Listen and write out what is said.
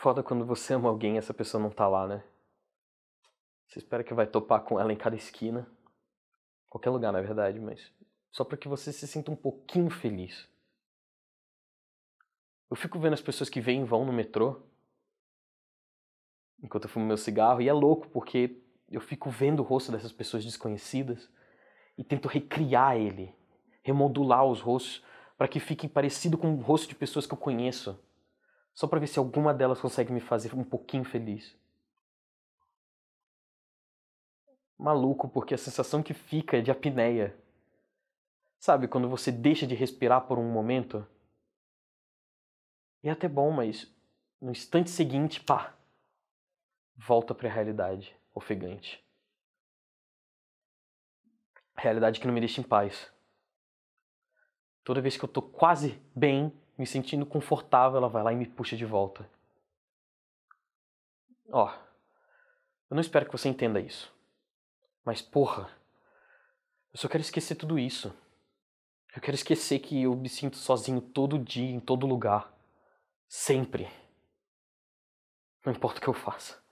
Foda quando você ama alguém e essa pessoa não tá lá, né? Você espera que vai topar com ela em cada esquina. Qualquer lugar, na verdade, mas só para que você se sinta um pouquinho feliz. Eu fico vendo as pessoas que vêm e vão no metrô enquanto eu fumo meu cigarro e é louco porque eu fico vendo o rosto dessas pessoas desconhecidas e tento recriar ele, remodular os rostos para que fique parecido com o rosto de pessoas que eu conheço só para ver se alguma delas consegue me fazer um pouquinho feliz. Maluco, porque a sensação que fica é de apneia. Sabe quando você deixa de respirar por um momento? É até bom, mas no instante seguinte, pá, volta para a realidade ofegante. Realidade que não me deixa em paz. Toda vez que eu tô quase bem, me sentindo confortável, ela vai lá e me puxa de volta. Ó, oh, eu não espero que você entenda isso. Mas porra, eu só quero esquecer tudo isso. Eu quero esquecer que eu me sinto sozinho todo dia, em todo lugar. Sempre. Não importa o que eu faça.